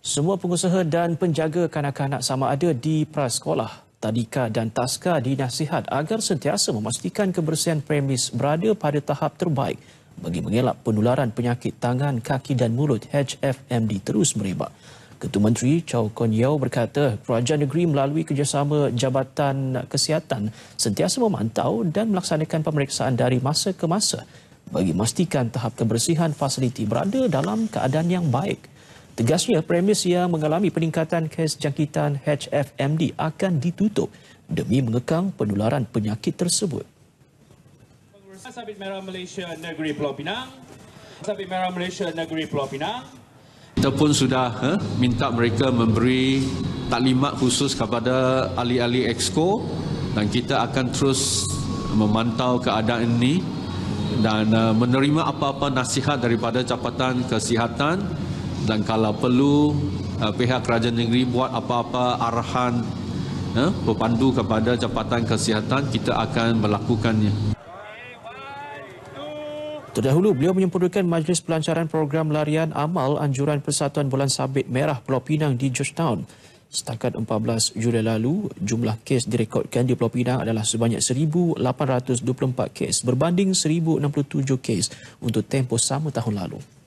Semua pengusaha dan penjaga kanak-kanak sama ada di prasekolah, tadika dan taska dinasihat agar sentiasa memastikan kebersihan premis berada pada tahap terbaik bagi mengelak penularan penyakit tangan, kaki dan mulut HFMD terus merebak. Ketua Menteri Chow Kon Yeo berkata kerajaan negeri melalui kerjasama Jabatan Kesihatan sentiasa memantau dan melaksanakan pemeriksaan dari masa ke masa bagi memastikan tahap kebersihan fasiliti berada dalam keadaan yang baik. Tegasnya, premis yang mengalami peningkatan kes jangkitan HFMD akan ditutup demi mengekang penularan penyakit tersebut. Sabit Merah Malaysia Negeri Pulau Pinang. Sabit Merah Malaysia Negeri Pulau Pinang. Kita pun sudah eh, minta mereka memberi taklimat khusus kepada ahli-ahli EXCO dan kita akan terus memantau keadaan ini dan eh, menerima apa-apa nasihat daripada Jabatan Kesihatan dan kalau perlu uh, pihak kerajaan negeri buat apa-apa arahan uh, berpandu kepada jabatan kesihatan kita akan melakukannya. Terdahulu, beliau menyempurnakan Majlis Pelancaran Program Larian Amal Anjuran Persatuan Bulan Sabit Merah Pulau Pinang di Georgetown. Setakat 14 Julai lalu, jumlah kes direkodkan di Pulau Pinang adalah sebanyak 1,824 kes berbanding 1,067 kes untuk tempoh sama tahun lalu.